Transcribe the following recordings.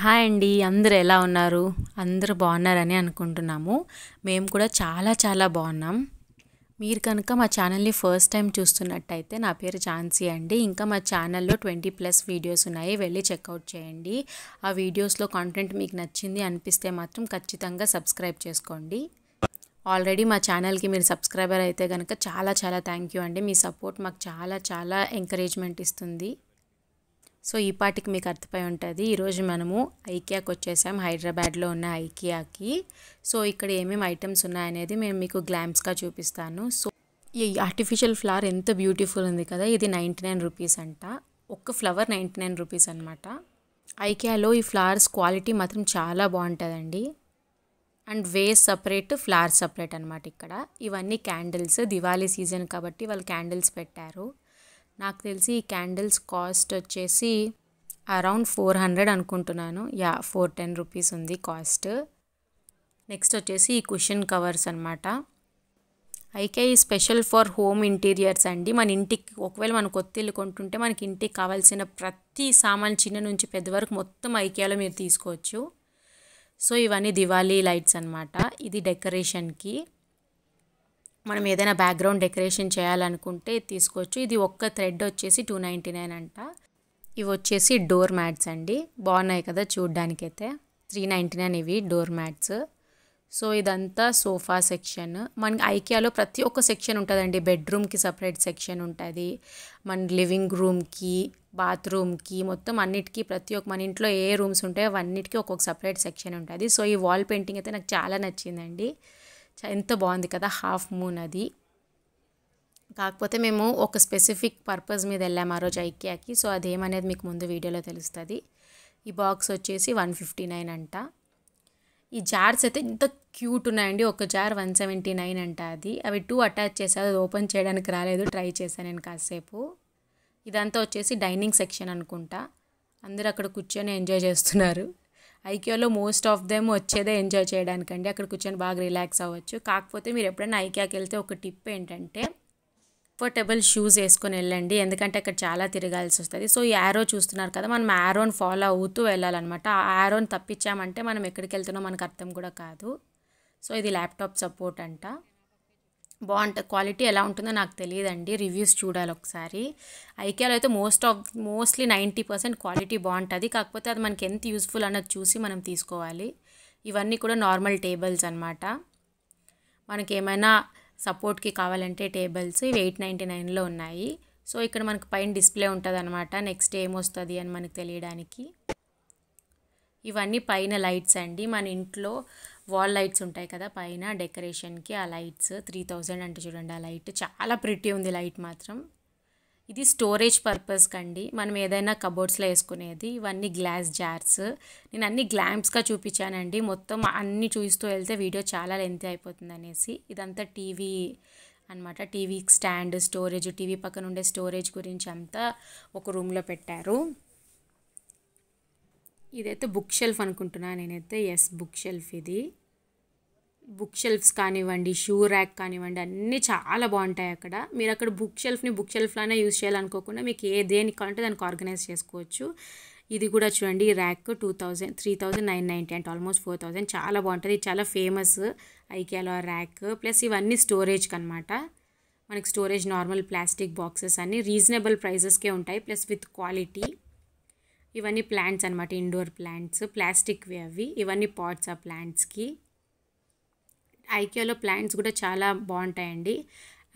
hi అండి అందరు ఎలా ఉన్నారు అందరూ బాగున్నారని అనుకుంటున్నాము మేము కూడా చాలా చాలా బాగున్నాం మీరు కనుక మా ఛానల్ని ఫస్ట్ టైం చూస్తున్నట్టయితే నా పేరు ఝాన్సీ అండి ఇంకా మా ఛానల్లో ట్వంటీ ప్లస్ వీడియోస్ ఉన్నాయి వెళ్ళి చెక్అవుట్ చేయండి ఆ వీడియోస్లో కాంటెంట్ మీకు నచ్చింది అనిపిస్తే మాత్రం ఖచ్చితంగా సబ్స్క్రైబ్ చేసుకోండి ఆల్రెడీ మా ఛానల్కి మీరు సబ్స్క్రైబర్ అయితే కనుక చాలా చాలా థ్యాంక్ యూ అండి మీ సపోర్ట్ మాకు చాలా చాలా ఎంకరేజ్మెంట్ ఇస్తుంది సో ఈ పాటికి మీకు అర్థమై ఉంటుంది ఈరోజు మనము ఐకియాకి వచ్చేసాం హైదరాబాద్లో ఉన్న ఐకియాకి సో ఇక్కడ ఏమేమి ఐటమ్స్ ఉన్నాయనేది మేము మీకు గ్లామ్స్గా చూపిస్తాను సో ఈ ఆర్టిఫిషియల్ ఫ్లవర్ ఎంత బ్యూటిఫుల్ ఉంది కదా ఇది నైంటీ నైన్ రూపీస్ అంట ఒక్క ఫ్లవర్ నైంటీ నైన్ రూపీస్ అనమాట ఐకియాలో ఈ ఫ్లవర్స్ క్వాలిటీ మాత్రం చాలా బాగుంటుందండి and vase separate flowers separate అనమాట ఇక్కడ ఇవన్నీ క్యాండిల్స్ దివాళీ సీజన్ కాబట్టి వాళ్ళు క్యాండిల్స్ పెట్టారు నాకు తెలిసి ఈ క్యాండిల్స్ కాస్ట్ వచ్చేసి అరౌండ్ ఫోర్ హండ్రెడ్ అనుకుంటున్నాను యా ఫోర్ టెన్ రూపీస్ ఉంది కాస్ట్ నెక్స్ట్ వచ్చేసి ఈ కుషన్ కవర్స్ అనమాట అయితే ఈ స్పెషల్ ఫర్ హోమ్ ఇంటీరియర్స్ అండి మన ఇంటికి ఒకవేళ కొత్త ఇల్లు కొంటుంటే మనకి ఇంటికి కావాల్సిన ప్రతి సామాన్ చిన్న నుంచి పెద్ద వరకు మొత్తం ఐకేలో మీరు తీసుకోవచ్చు సో ఇవన్నీ దివాళీ లైట్స్ అనమాట ఇది డెకరేషన్కి మనం ఏదైనా బ్యాక్గ్రౌండ్ డెకరేషన్ చేయాలనుకుంటే తీసుకోవచ్చు ఇది ఒక్క థ్రెడ్ వచ్చేసి టూ నైంటీ నైన్ అంట ఇవి వచ్చేసి డోర్ మ్యాట్స్ అండి బాగున్నాయి కదా చూడ్డానికైతే త్రీ నైంటీ నైన్ ఇవి డోర్ మ్యాట్స్ సో ఇదంతా సోఫా సెక్షన్ మన ఐకియాలో ప్రతి ఒక్క సెక్షన్ ఉంటుందండి బెడ్రూమ్కి సపరేట్ సెక్షన్ ఉంటుంది మన లివింగ్ రూమ్కి బాత్రూమ్కి మొత్తం అన్నిటికీ ప్రతి ఒక్క మన ఇంట్లో ఏ రూమ్స్ ఉంటాయో అవన్నిటికీ ఒక్కొక్క సపరేట్ సెక్షన్ ఉంటుంది సో ఈ వాల్ పెయింటింగ్ అయితే నాకు చాలా నచ్చిందండి ఎంత బాగుంది కదా హాఫ్ మూన్ అది కాకపోతే మేము ఒక స్పెసిఫిక్ పర్పస్ మీద వెళ్ళాము ఆ రోజు ఐక్యాకి సో అదేమనేది మీకు ముందు వీడియోలో తెలుస్తుంది ఈ బాక్స్ వచ్చేసి వన్ ఫిఫ్టీ నైన్ అంట ఈ జార్స్ అయితే ఇంత క్యూట్ ఉన్నాయండి ఒక జార్ వన్ సెవెంటీ నైన్ అంట అది అవి టూ అటాచ్ చేసా అది ఓపెన్ చేయడానికి రాలేదు ట్రై చేశాను నేను కాసేపు ఇదంతా వచ్చేసి డైనింగ్ సెక్షన్ అనుకుంటా అందరూ అక్కడ కూర్చొని ఎంజాయ్ చేస్తున్నారు ఐకియాలో మోస్ట్ ఆఫ్ దెమ్ వచ్చేదే ఎంజాయ్ చేయడానికండి అక్కడ కూర్చొని బాగా రిలాక్స్ అవ్వచ్చు కాకపోతే మీరు ఎప్పుడైనా ఐక్యాకి వెళ్తే ఒక టిప్ ఏంటంటే కంఫర్టబుల్ షూస్ వేసుకొని వెళ్ళండి ఎందుకంటే అక్కడ చాలా తిరగాల్సి వస్తుంది సో ఈ యారో చూస్తున్నారు కదా మనం యారోని ఫాలో అవుతూ వెళ్ళాలన్నమాట ఆ యారోని తప్పించామంటే మనం ఎక్కడికి వెళ్తున్నామో మనకు అర్థం కూడా కాదు సో ఇది ల్యాప్టాప్ సపోర్ట్ అంట బాగుంటుంది క్వాలిటీ ఎలా ఉంటుందో నాకు తెలియదండి రివ్యూస్ చూడాలి ఒకసారి ఐకేలో అయితే most of mostly ninety percent quality బాగుంటుంది కాకపోతే అది మనకి ఎంత యూస్ఫుల్ అన్నది చూసి మనం తీసుకోవాలి ఇవన్నీ కూడా నార్మల్ టేబుల్స్ అనమాట మనకి ఏమైనా సపోర్ట్కి కావాలంటే టేబుల్స్ ఇవి ఎయిట్ నైంటీ నైన్లో ఉన్నాయి సో ఇక్కడ మనకు పైన డిస్ప్లే ఉంటుంది అనమాట నెక్స్ట్ ఏమొస్తుంది అని మనకు తెలియడానికి ఇవన్నీ పైన లైట్స్ అండి మన ఇంట్లో వాల్ లైట్స్ ఉంటాయి కదా పైన డెకరేషన్కి ఆ లైట్స్ త్రీ థౌజండ్ అంటే చూడండి ఆ లైట్ చాలా ప్రిటీ ఉంది లైట్ మాత్రం ఇది స్టోరేజ్ పర్పస్ కండి మనం ఏదైనా కబోర్డ్స్లో వేసుకునేది ఇవన్నీ గ్లాస్ జార్స్ నేను అన్ని గ్లామ్స్గా చూపించానండి మొత్తం అన్ని చూస్తూ వెళ్తే వీడియో చాలా లెంత్ అయిపోతుంది అనేసి ఇదంతా టీవీ అనమాట టీవీ స్టాండ్ స్టోరేజ్ టీవీ పక్కన ఉండే స్టోరేజ్ గురించి అంతా ఒక రూమ్లో పెట్టారు ఇదైతే బుక్ షెల్ఫ్ అనుకుంటున్నా నేనైతే ఎస్ బుక్ షెల్ఫ్ ఇది బుక్ షెల్ఫ్స్ కానివ్వండి షూ ర్యాక్ కానివ్వండి అన్నీ చాలా బాగుంటాయి అక్కడ మీరు అక్కడ బుక్ షెల్ఫ్ని బుక్ షెల్ఫ్లానే యూజ్ చేయాలనుకోకుండా మీకు ఏ దేనికి కావాలంటే దానికి ఆర్గనైజ్ చేసుకోవచ్చు ఇది కూడా చూడండి rack two thousand three thousand nine ninety అంటే ఆల్మోస్ట్ ఫోర్ థౌజండ్ చాలా బాగుంటుంది చాలా ఫేమస్ ఐకియాలో ర్యాక్ ప్లస్ ఇవన్నీ స్టోరేజ్కి అనమాట మనకి స్టోరేజ్ నార్మల్ ప్లాస్టిక్ బాక్సెస్ అన్నీ రీజనబుల్ ప్రైజెస్కే ఉంటాయి ప్లస్ విత్ క్వాలిటీ ఇవన్నీ ప్లాంట్స్ అనమాట ఇండోర్ ప్లాంట్స్ ప్లాస్టిక్వి అవి ఇవన్నీ పాట్స్ ఆ ప్లాంట్స్కి ఐకేలో ప్లాంట్స్ కూడా చాలా బాగుంటాయండి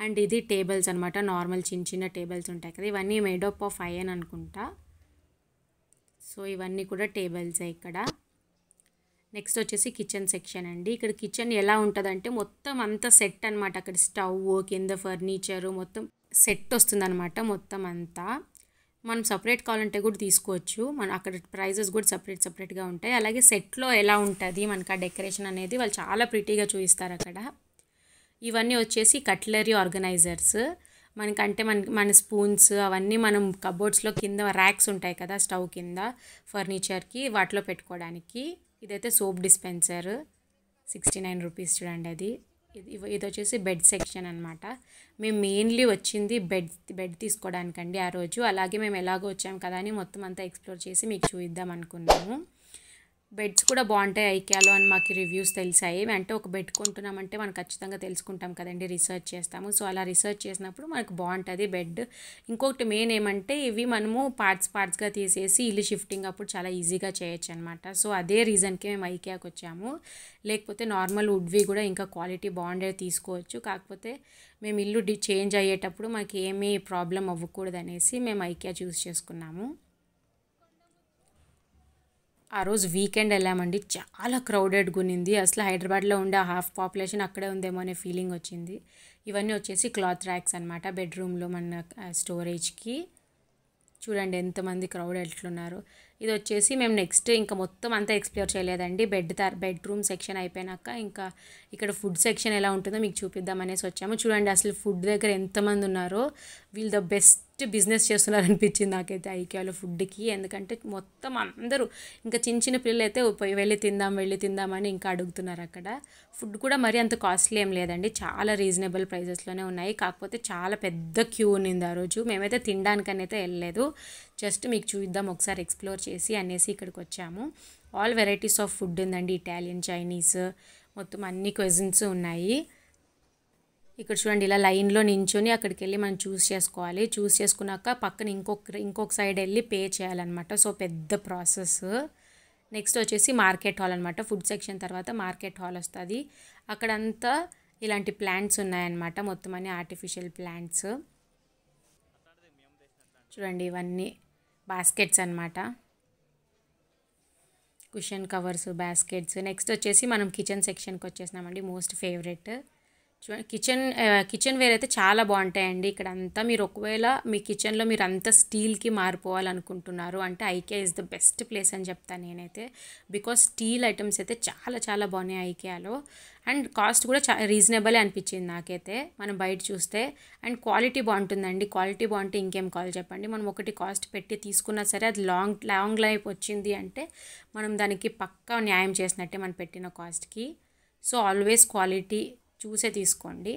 అండ్ ఇది టేబుల్స్ అనమాట నార్మల్ చిన్న చిన్న టేబుల్స్ ఉంటాయి కదా ఇవన్నీ మేడప్ ఆఫ్ అయ్యన్ అనుకుంటా సో ఇవన్నీ కూడా టేబుల్స్ ఇక్కడ నెక్స్ట్ వచ్చేసి కిచెన్ సెక్షన్ అండి ఇక్కడ కిచెన్ ఎలా ఉంటుందంటే మొత్తం అంతా సెట్ అనమాట అక్కడ స్టవ్ కింద ఫర్నిచరు మొత్తం సెట్ వస్తుందన్నమాట మొత్తం అంతా మనం సపరేట్ కావాలంటే కూడా తీసుకోవచ్చు మన అక్కడ ప్రైజెస్ కూడా సపరేట్ సపరేట్గా ఉంటాయి అలాగే సెట్లో ఎలా ఉంటుంది మనకు ఆ డెకరేషన్ అనేది వాళ్ళు చాలా ప్రిటీగా చూపిస్తారు అక్కడ ఇవన్నీ వచ్చేసి కట్లరీ ఆర్గనైజర్స్ మనకంటే మన మన స్పూన్స్ అవన్నీ మనం కబోర్డ్స్లో కింద ర్యాక్స్ ఉంటాయి కదా స్టవ్ కింద ఫర్నిచర్కి వాటిలో పెట్టుకోవడానికి ఇదైతే soap dispenser sixty nine rupees చూడండి అది ఇది వచ్చేసి బెడ్ సెక్షన్ అనమాట మేము మెయిన్లీ వచ్చింది బెడ్ బెడ్ తీసుకోవడానికండి ఆ రోజు అలాగే మేము ఎలాగో వచ్చాము కదా అని మొత్తం అంతా ఎక్స్ప్లోర్ చేసి మీకు చూద్దాం అనుకున్నాము బెడ్స్ కూడా బాగుంటాయి ఐక్యాలో అని మాకు రివ్యూస్ తెలిసాయి అంటే ఒక బెడ్ కొంటున్నామంటే మనం ఖచ్చితంగా తెలుసుకుంటాం కదండి రీసెర్చ్ చేస్తాము సో అలా రీసెర్చ్ చేసినప్పుడు మనకు బాగుంటుంది బెడ్ ఇంకొకటి మెయిన్ ఏమంటే ఇవి మనము పార్ట్స్ పార్ట్స్గా తీసేసి ఇల్లు షిఫ్టింగ్ అప్పుడు చాలా ఈజీగా చేయొచ్చు అనమాట సో అదే రీజన్కి మేము ఐక్యాకి వచ్చాము లేకపోతే నార్మల్ వుడ్వి కూడా ఇంకా క్వాలిటీ బాగుండేది తీసుకోవచ్చు కాకపోతే మేము ఇల్లు చేంజ్ అయ్యేటప్పుడు మనకి ఏమీ ప్రాబ్లం అవ్వకూడదు అనేసి మేము ఐక్యా చూస్ చేసుకున్నాము ఆ రోజు వీకెండ్ వెళ్ళామండి చాలా క్రౌడెడ్ గునింది అసలు హైదరాబాద్లో ఉండే హాఫ్ పాపులేషన్ అక్కడే ఉందేమో అనే ఫీలింగ్ వచ్చింది ఇవన్నీ వచ్చేసి క్లాత్ ర్యాక్స్ అనమాట బెడ్రూమ్లో మన స్టోరేజ్కి చూడండి ఎంతమంది క్రౌడ్ ఎట్లున్నారు ఇది వచ్చేసి మేము నెక్స్ట్ ఇంకా మొత్తం అంతా ఎక్స్ప్లోర్ చేయలేదండి బెడ్ తర్ బెడ్రూమ్ సెక్షన్ అయిపోయినాక ఇంకా ఇక్కడ ఫుడ్ సెక్షన్ ఎలా ఉంటుందో మీకు చూపిద్దామనేసి వచ్చాము చూడండి అసలు ఫుడ్ దగ్గర ఎంతమంది ఉన్నారో వీళ్ళు ద బెస్ట్ బిజినెస్ చేస్తున్నారు అనిపించింది నాకైతే ఐక్యాలో ఫుడ్కి ఎందుకంటే మొత్తం అందరూ ఇంకా చిన్న చిన్న పిల్లలు అయితే వెళ్ళి తిందాం వెళ్ళి తిందామని ఇంకా అడుగుతున్నారు అక్కడ ఫుడ్ కూడా మరీ అంత కాస్ట్లీ ఏం లేదండి చాలా రీజనబుల్ ప్రైజెస్లోనే ఉన్నాయి కాకపోతే చాలా పెద్ద క్యూ ఉన్నింది ఆ రోజు మేమైతే తినడానికనైతే వెళ్ళలేదు జస్ట్ మీకు చూద్దాం ఒకసారి ఎక్స్ప్లోర్ చేసి అనేసి ఇక్కడికి వచ్చాము ఆల్ వెరైటీస్ ఆఫ్ ఫుడ్ ఉందండి ఇటాలియన్ చైనీస్ మొత్తం అన్ని క్వజిన్స్ ఉన్నాయి ఇక్కడ చూడండి ఇలా లైన్లో నించొని అక్కడికి వెళ్ళి మనం చూస్ చేసుకోవాలి చూస్ చేసుకున్నాక పక్కన ఇంకొక ఇంకొక సైడ్ వెళ్ళి పే చేయాలన్నమాట సో పెద్ద ప్రాసెస్ నెక్స్ట్ వచ్చేసి మార్కెట్ హాల్ అనమాట ఫుడ్ సెక్షన్ తర్వాత మార్కెట్ హాల్ వస్తుంది అక్కడంతా ఇలాంటి ప్లాంట్స్ ఉన్నాయన్నమాట మొత్తం అన్ని ఆర్టిఫిషియల్ ప్లాంట్స్ చూడండి ఇవన్నీ బాస్కెట్స్ అనమాట కుషన్ కవర్స్ బాస్కెట్స్ నెక్స్ట్ వచ్చేసి మనం కిచెన్ సెక్షన్కి వచ్చేసినామండి most favourite kitchen kitchenware అయితే చాలా బాగుంటాయండి ఇక్కడ అంతా మీరు ఒకవేళ మీ కిచెన్లో మీరు అంతా స్టీల్కి మారిపోవాలనుకుంటున్నారు అంటే IKEA is the best place అని చెప్తాను నేనైతే బికాస్ స్టీల్ ఐటమ్స్ అయితే చాలా చాలా బాగున్నాయి ఐకేలో అండ్ కాస్ట్ కూడా చా రీజనబుల్ అనిపించింది నాకైతే మనం బయట చూస్తే అండ్ క్వాలిటీ బాగుంటుందండి క్వాలిటీ బాగుంటే ఇంకేం కావాలి చెప్పండి మనం ఒకటి కాస్ట్ పెట్టి తీసుకున్నా సరే అది లాంగ్ లాంగ్ లైఫ్ వచ్చింది అంటే మనం దానికి పక్కా న్యాయం చేసినట్టే మనం పెట్టిన కాస్ట్కి సో ఆల్వేస్ క్వాలిటీ చూసే తీసుకోండి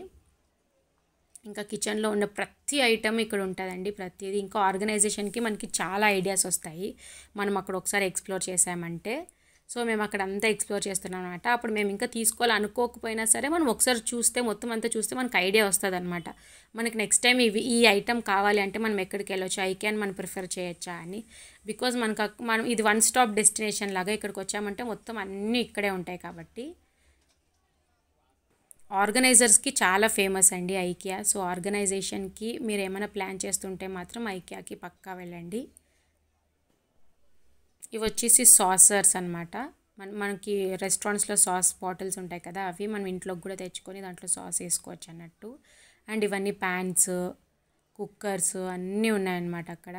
ఇంకా కిచెన్లో ఉన్న ప్రతి ఐటెం ఇక్కడ ఉంటుందండి ప్రతిదీ ఇంకా ఆర్గనైజేషన్కి మనకి చాలా ఐడియాస్ వస్తాయి మనం అక్కడ ఒకసారి ఎక్స్ప్లోర్ చేసామంటే సో మేము అక్కడ అంతా ఎక్స్ప్లోర్ చేస్తున్నాం అనమాట అప్పుడు మేము ఇంకా తీసుకోవాలనుకోకపోయినా సరే మనం ఒకసారి చూస్తే మొత్తం అంతా చూస్తే మనకు ఐడియా వస్తుంది అనమాట మనకి నెక్స్ట్ టైం ఇవి ఈ ఐటమ్ కావాలి అంటే మనం ఎక్కడికి వెళ్ళొచ్చు ఐ క్యాన్ మనం ప్రిఫర్ చేయొచ్చా అని బికాజ్ మనకు మనం ఇది వన్ స్టాప్ డెస్టినేషన్ లాగా ఇక్కడికి వచ్చామంటే మొత్తం అన్నీ ఇక్కడే ఉంటాయి కాబట్టి ఆర్గనైజర్స్కి చాలా ఫేమస్ అండి ఐకియా సో ఆర్గనైజేషన్కి మీరు ఏమైనా ప్లాన్ చేస్తుంటే మాత్రం ఐకియాకి పక్కా వెళ్ళండి ఇవి వచ్చేసి సాసర్స్ అనమాట మన మనకి రెస్టారెంట్స్లో సాస్ బాటిల్స్ ఉంటాయి కదా అవి మనం ఇంట్లోకి కూడా తెచ్చుకొని దాంట్లో సాస్ వేసుకోవచ్చు అన్నట్టు అండ్ ఇవన్నీ ప్యాన్స్ కుక్కర్స్ అన్నీ ఉన్నాయన్నమాట అక్కడ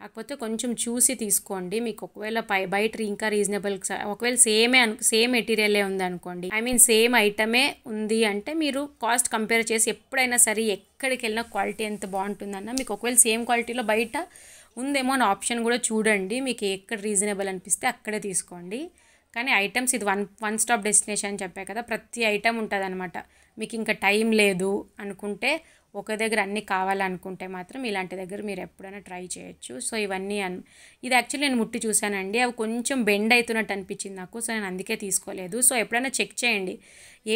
కాకపోతే కొంచెం చూసి తీసుకోండి మీకు ఒకవేళ పై బయట ఇంకా రీజనబుల్ ఒకవేళ సేమే అను సేమ్ మెటీరియలే ఉందనుకోండి ఐ మీన్ సేమ్ ఐటమే ఉంది అంటే మీరు కాస్ట్ కంపేర్ చేసి ఎప్పుడైనా సరే ఎక్కడికి వెళ్ళినా క్వాలిటీ ఎంత బాగుంటుందన్న మీకు ఒకవేళ సేమ్ క్వాలిటీలో బయట ఉందేమో అని ఆప్షన్ కూడా చూడండి మీకు ఎక్కడ రీజనబుల్ అనిపిస్తే అక్కడే తీసుకోండి కానీ ఐటమ్స్ ఇది వన్ వన్ స్టాప్ డెస్టినేషన్ అని చెప్పాయి కదా ప్రతి ఐటమ్ ఉంటుంది మీకు ఇంకా టైం లేదు అనుకుంటే ఒక దగ్గర అన్నీ కావాలనుకుంటే మాత్రం ఇలాంటి దగ్గర మీరు ఎప్పుడైనా ట్రై చేయొచ్చు సో ఇవన్నీ అన్ ఇది యాక్చువల్లీ నేను ముట్టి చూశానండి అవి కొంచెం బెండ్ అవుతున్నట్టు అనిపించింది నాకు సో నేను అందుకే తీసుకోలేదు సో ఎప్పుడైనా చెక్ చేయండి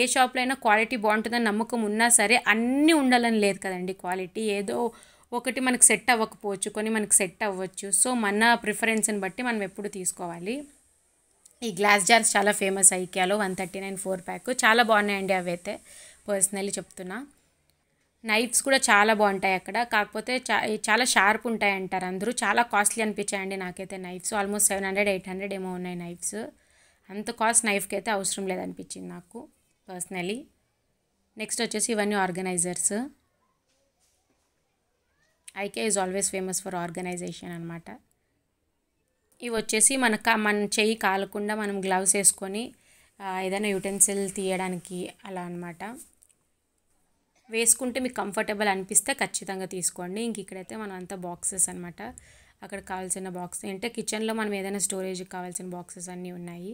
ఏ షాప్లో అయినా క్వాలిటీ బాగుంటుందని నమ్మకం ఉన్నా సరే అన్నీ ఉండాలని లేదు కదండి క్వాలిటీ ఏదో ఒకటి మనకు సెట్ అవ్వకపోవచ్చు కొన్ని మనకు సెట్ అవ్వచ్చు సో మన ప్రిఫరెన్స్ని బట్టి మనం ఎప్పుడు తీసుకోవాలి ఈ గ్లాస్ జార్స్ చాలా ఫేమస్ ఐకియాలో one thirty nine four pack చాలా బాగున్నాయండి అవి అయితే పర్సనల్లీ చెప్తున్నా నైఫ్స్ కూడా చాలా బాగుంటాయి అక్కడ కాకపోతే చా చాలా షార్ప్ ఉంటాయి అంటారు అందరూ చాలా కాస్ట్లీ అనిపించాయండి నాకైతే knives almost seven hundred eight hundred ఏమో ఉన్నాయి నైఫ్స్ అంత కాస్ట్ నైఫ్కి అయితే అవసరం లేదనిపించింది నాకు పర్సనలీ నెక్స్ట్ వచ్చేసి ఇవన్నీ organisers IKEA is always famous for organisation అనమాట ఇవి వచ్చేసి మన మన చెయ్యి కాలకుండా మనం గ్లవ్స్ వేసుకొని ఏదైనా యూటెన్సిల్ తీయడానికి అలా అనమాట వేసుకుంటే మీకు కంఫర్టబుల్ అనిపిస్తే ఖచ్చితంగా తీసుకోండి ఇంక ఇక్కడైతే మనం అంతా బాక్సెస్ అనమాట అక్కడ కావాల్సిన బాక్స్ అంటే కిచెన్లో మనం ఏదైనా స్టోరేజ్కి కావాల్సిన బాక్సెస్ అన్నీ ఉన్నాయి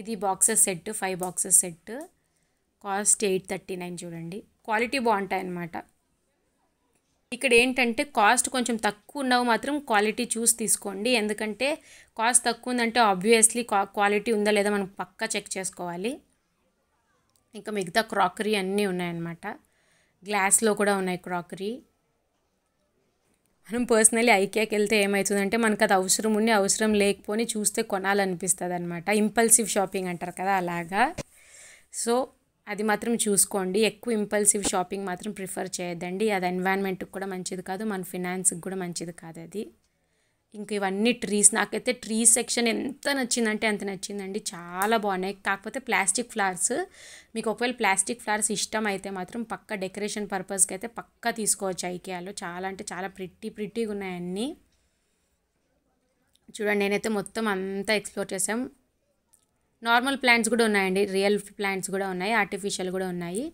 ఇది boxes set five boxes set cost eight thirty nine చూడండి క్వాలిటీ బాగుంటాయి అనమాట ఇక్కడ ఏంటంటే కాస్ట్ కొంచెం తక్కువ ఉన్నవి మాత్రం క్వాలిటీ చూసి తీసుకోండి ఎందుకంటే కాస్ట్ తక్కువ ఉందంటే ఆబ్వియస్లీ క్వాలిటీ ఉందా లేదా మనం పక్కా చెక్ చేసుకోవాలి ఇంకా మిగతా క్రాకరీ అన్నీ ఉన్నాయన్నమాట గ్లాస్లో కూడా ఉన్నాయి క్రాకరీ మనం పర్సనలీ ఐకియాకి వెళ్తే ఏమవుతుందంటే మనకు అది అవసరం ఉండి అవసరం లేకపోని చూస్తే కొనాలనిపిస్తుంది అనమాట ఇంపల్సివ్ షాపింగ్ అంటారు కదా అలాగా సో అది మాత్రం చూసుకోండి ఎక్కువ ఇంపల్సివ్ షాపింగ్ మాత్రం ప్రిఫర్ చేయొద్దండి అది ఎన్వైరన్మెంట్కి కూడా మంచిది కాదు మన ఫినాన్స్కి కూడా మంచిది కాదు అది ఇంక ఇవన్నీ ట్రీస్ నాకైతే ట్రీ సెక్షన్ ఎంత నచ్చిందంటే అంత నచ్చిందండి చాలా బాగున్నాయి కాకపోతే ప్లాస్టిక్ ఫ్లవర్స్ మీకు ఒకవేళ ప్లాస్టిక్ ఫ్లవర్స్ ఇష్టం అయితే మాత్రం పక్క డెకరేషన్ పర్పస్కి అయితే పక్కా తీసుకోవచ్చు ఐకియాలో చాలా అంటే చాలా ప్రిట్టి ప్రిట్టిగా ఉన్నాయి అన్నీ చూడండి నేనైతే మొత్తం అంతా ఎక్స్ప్లోర్ చేసాం నార్మల్ ప్లాంట్స్ కూడా ఉన్నాయండి రియల్ ప్లాంట్స్ కూడా ఉన్నాయి ఆర్టిఫిషియల్ కూడా ఉన్నాయి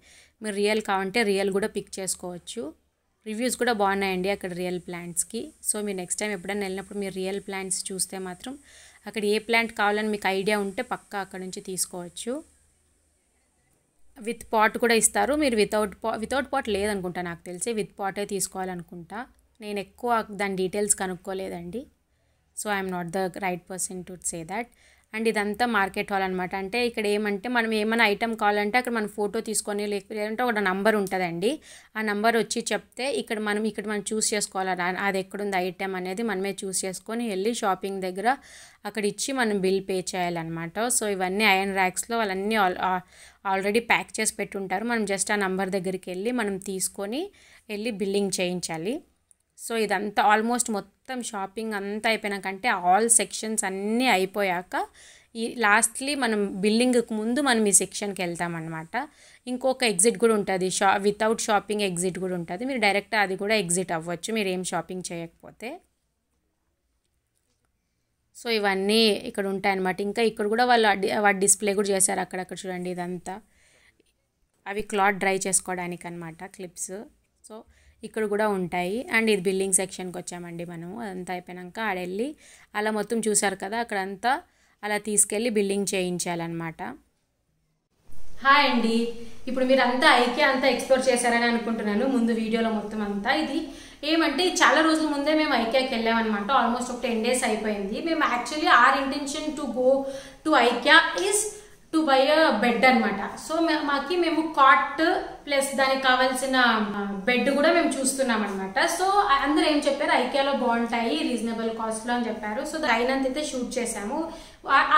మీరు రియల్ కావంటే రియల్ కూడా పిక్ చేసుకోవచ్చు రివ్యూస్ కూడా బాగున్నాయండి అక్కడ రియల్ ప్లాంట్స్కి సో మీరు నెక్స్ట్ టైం ఎప్పుడైనా వెళ్ళినప్పుడు మీరు రియల్ ప్లాంట్స్ చూస్తే మాత్రం అక్కడ ఏ ప్లాంట్ కావాలని మీకు ఐడియా ఉంటే పక్కా అక్కడ నుంచి తీసుకోవచ్చు విత్ పాట్ కూడా ఇస్తారు మీరు వితౌట్ పా వితౌట్ పాట్ లేదనుకుంటా నాకు తెలిసి విత్ పాటే తీసుకోవాలనుకుంటా నేను ఎక్కువ దాని డీటెయిల్స్ కనుక్కోలేదండి so I'm not the right person to say that and ఇదంతా మార్కెట్ హాల్ అనమాట అంటే ఇక్కడ ఏమంటే మనం ఏమైనా ఐటమ్ కావాలంటే అక్కడ మనం ఫోటో తీసుకొని లేకపోతే ఒక నంబర్ ఉంటుందండి ఆ నంబర్ వచ్చి చెప్తే ఇక్కడ మనం ఇక్కడ మనం చూస్ చేసుకోవాలి అది ఎక్కడుంది ఐటమ్ అనేది మనమే చూస్ చేసుకొని వెళ్ళి షాపింగ్ దగ్గర అక్కడ ఇచ్చి మనం బిల్ పే చేయాలన్నమాట సో ఇవన్నీ అయన్ ర్యాక్స్లో వాళ్ళన్నీ ఆల్రెడీ ప్యాక్ చేసి పెట్టుంటారు మనం జస్ట్ ఆ నంబర్ దగ్గరికి వెళ్ళి మనం తీసుకొని వెళ్ళి బిల్లింగ్ చేయించాలి సో ఇదంతా ఆల్మోస్ట్ మొత్తం షాపింగ్ అంతా అయిపోయినాకంటే ఆల్ సెక్షన్స్ అన్నీ అయిపోయాక ఈ లాస్ట్లీ మనం బిల్డింగ్కి ముందు మనం ఈ సెక్షన్కి వెళ్తామన్నమాట ఇంకొక ఎగ్జిట్ కూడా ఉంటుంది షా వితౌట్ షాపింగ్ ఎగ్జిట్ కూడా ఉంటుంది మీరు డైరెక్ట్ అది కూడా ఎగ్జిట్ అవ్వచ్చు మీరు ఏం షాపింగ్ చేయకపోతే సో ఇవన్నీ ఇక్కడ ఉంటాయన్నమాట ఇంకా ఇక్కడ కూడా వాళ్ళు వాళ్ళు డిస్ప్లే కూడా చేశారు అక్కడక్కడ చూడండి ఇదంతా అవి క్లాత్ డ్రై చేసుకోవడానికి అనమాట క్లిప్స్ సో ఇక్కడ కూడా ఉంటాయి అండ్ ఇది బిల్డింగ్ సెక్షన్కి వచ్చామండి మనం అదంతా అయిపోయాక ఆడెళ్ళి అలా మొత్తం చూసారు కదా అక్కడంతా అలా తీసుకెళ్ళి బిల్డింగ్ చేయించాలన్నమాట హాయ్ అండి ఇప్పుడు మీరు అంతా ఐకే అంతా ఎక్స్ప్లోర్ చేశారని అనుకుంటున్నాను ముందు వీడియోలో మొత్తం అంతా ఇది ఏమంటే చాలా రోజుల ముందే మేము ఐక్యాకి వెళ్ళామన్నమాట ఆల్మోస్ట్ ఒక టెన్ డేస్ అయిపోయింది మేము actually our intention to go to IKEA is to buy bed అనమాట సో మాకి మేము కాట్ ప్లస్ దానికి కావాల్సిన బెడ్ కూడా మేము చూస్తున్నాం అనమాట సో అందరు ఏం చెప్పారు ఐకేలో బాగుంటాయి రీజనబుల్ కాస్ట్ లో అని చెప్పారు సో అయినంత అయితే షూట్ చేశాము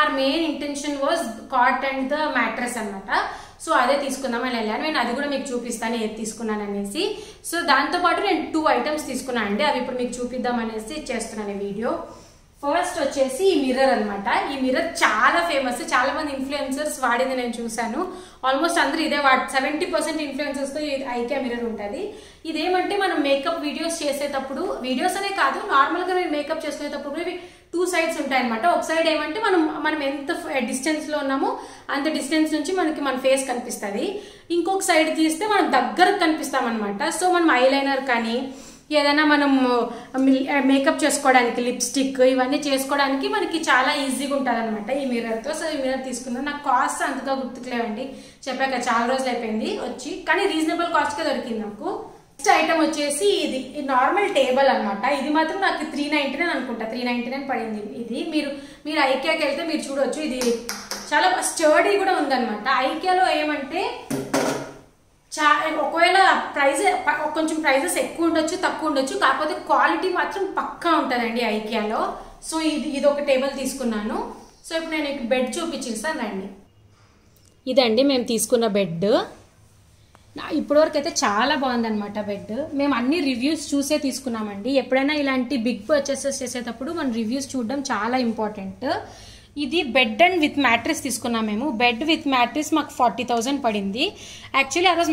our main intention was cot and the mattress అనమాట సో అదే తీసుకుందామని వెళ్ళాను నేను అది కూడా మీకు చూపిస్తాను ఏది తీసుకున్నాను అనేసి సో దాంతోపాటు నేను టూ ఐటమ్స్ తీసుకున్నాను అండి అవి ఇప్పుడు మీకు చూపిద్దాం అనేసి చేస్తున్నాను వీడియో ఫస్ట్ వచ్చేసి ఈ మిర్రర్ అనమాట ఈ మిర్రర్ చాలా ఫేమస్ చాలా మంది ఇన్ఫ్లుయెన్సర్స్ వాడింది నేను చూశాను ఆల్మోస్ట్ అందరూ ఇదే వాడు సెవెంటీ పర్సెంట్ ఇన్ఫ్లుయెన్సర్స్తో ఐకే మిర్రర్ ఉంటుంది ఇదేమంటే మనం మేకప్ వీడియోస్ చేసేటప్పుడు వీడియోస్ అనే కాదు నార్మల్గా మీరు మేకప్ చేసుకునేటప్పుడు ఇవి టూ సైడ్స్ ఉంటాయన్నమాట ఒక సైడ్ ఏమంటే మనం మనం ఎంత డిస్టెన్స్లో eh, ఉన్నామో అంత డిస్టెన్స్ నుంచి మనకి మన ఫేస్ కనిపిస్తుంది ఇంకొక సైడ్ తీస్తే మనం దగ్గరకు కనిపిస్తామన్నమాట సో మనం ఐ లైనర్ కానీ ఏదైనా మనం మేకప్ చేసుకోవడానికి లిప్స్టిక్ ఇవన్నీ చేసుకోవడానికి మనకి చాలా ఈజీగా ఉంటుంది అనమాట ఈ మిర్రర్తో సో ఈ మిర్రర్ తీసుకున్నాను నాకు కాస్ట్ అంతగా గుర్తుకులేవండి చెప్పాక చాలా రోజులు అయిపోయింది వచ్చి కానీ రీజనబుల్ కాస్ట్కే దొరికింది నాకు నెక్స్ట్ ఐటమ్ వచ్చేసి ఇది నార్మల్ టేబుల్ అనమాట ఇది మాత్రం నాకు త్రీ నైన్టీ నైన్ అనుకుంటా త్రీ నైన్టీ నైన్ పడింది ఇది మీరు మీరు ఐక్యాకి వెళ్తే మీరు చూడవచ్చు ఇది చాలా స్టర్డీ కూడా ఉందనమాట ఐక్యాలో ఏమంటే చా ఒకవేళ ప్రైజ్ కొంచెం ప్రైజెస్ ఎక్కువ ఉండొచ్చు తక్కువ ఉండొచ్చు కాకపోతే క్వాలిటీ మాత్రం పక్కా ఉంటుందండి ఐకియాలో సో ఇది ఇది ఒక టేబుల్ తీసుకున్నాను సో ఇప్పుడు నేను బెడ్ రండి ఇదండి మేము తీసుకున్న బెడ్ ఇప్పటివరకు అయితే చాలా బాగుందనమాట బెడ్ మేము అన్ని రివ్యూస్ చూసే తీసుకున్నామండి ఎప్పుడైనా ఇలాంటి బిగ్ పర్చేసెస్ చేసేటప్పుడు మనం రివ్యూస్ చూడడం చాలా ఇంపార్టెంట్ ఇది బెడ్ అండ్ విత్ మ్యాట్రిస్ తీసుకున్నాం మేము బెడ్ విత్ మ్యాట్రిస్ మాకు ఫార్టీ థౌజండ్ పడింది యాక్చువల్లీ ఆ రోజు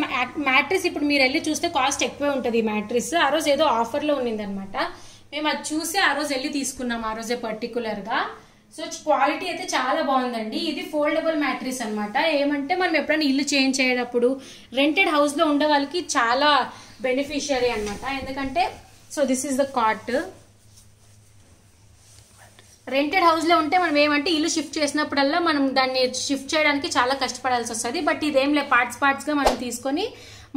మ్యాట్రిస్ ఇప్పుడు మీరు వెళ్ళి చూస్తే కాస్ట్ ఎక్కువే ఉంటుంది మ్యాట్రిస్ ఆ రోజు ఏదో ఆఫర్లో అనమాట మేము అది చూసి ఆ రోజు వెళ్ళి తీసుకున్నాం ఆ రోజే పర్టికులర్గా సో క్వాలిటీ అయితే చాలా బాగుందండి ఇది ఫోల్డబుల్ మ్యాట్రిస్ అనమాట ఏమంటే మనం ఎప్పుడైనా ఇల్లు చేంజ్ చేయడప్పుడు రెంటెడ్ హౌస్లో ఉండే వాళ్ళకి చాలా బెనిఫిషియరీ అనమాట ఎందుకంటే so this is the cot rented హౌస్లో ఉంటే మనం ఏమంటే ఇల్లు షిఫ్ట్ చేసినప్పుడల్లా మనం దాన్ని షిఫ్ట్ చేయడానికి చాలా కష్టపడాల్సి వస్తుంది బట్ ఇదేం లే పార్ట్స్ పార్ట్స్గా మనం తీసుకొని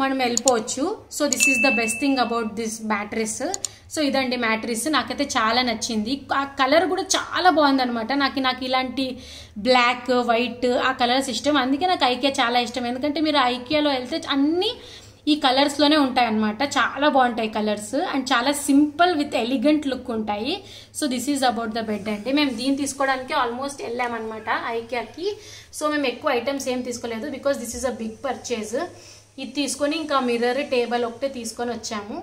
మనం వెళ్ళిపోవచ్చు so this is the best thing about this mattress so ఇదండి మ్యాట్రిస్ నాకైతే చాలా నచ్చింది ఆ కలర్ కూడా చాలా బాగుందనమాట నాకు నాకు ఇలాంటి బ్లాక్ వైట్ ఆ కలర్స్ ఇష్టం అందుకే నాకు ఐకే చాలా ఇష్టం ఎందుకంటే మీరు ఐకేలో వెళ్తే అన్ని ఈ కలర్స్లోనే ఉంటాయి అన్నమాట చాలా బాగుంటాయి కలర్స్ అండ్ చాలా సింపుల్ విత్ ఎలిగెంట్ లుక్ ఉంటాయి so this is about the bed అండి మేము దీన్ని తీసుకోవడానికి ఆల్మోస్ట్ వెళ్ళామన్నమాట ఐక్యాకి సో మేము ఎక్కువ ఐటమ్స్ ఏం తీసుకోలేదు because this is a big purchase ఇది తీసుకొని ఇంకా మిర్రర్ టేబుల్ ఒకటే తీసుకొని వచ్చాము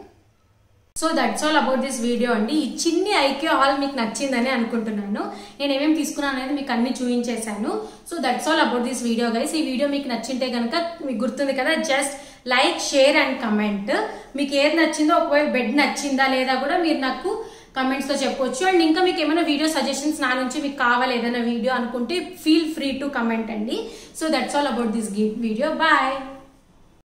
so that's all about this video అండి ఈ చిన్ని ఐక్యూ హాల్ మీకు నచ్చిందని అనుకుంటున్నాను నేను ఏమేమి తీసుకున్నాను అనేది మీకు అన్ని చూపించేశాను so that's all about this video guys ఈ వీడియో మీకు నచ్చింటే కనుక మీకు గుర్తుంది కదా just like share and comment మీకు ఏది నచ్చిందో ఒకవేళ బెడ్ నచ్చిందా లేదా కూడా మీరు నాకు కమెంట్స్తో చెప్పొచ్చు అండ్ ఇంకా మీకు ఏమైనా వీడియో సజెషన్స్ నా నుంచి మీకు కావాలి ఏదైనా వీడియో అనుకుంటే ఫీల్ ఫ్రీ టు కమెంట్ అండి so that's all about this video bye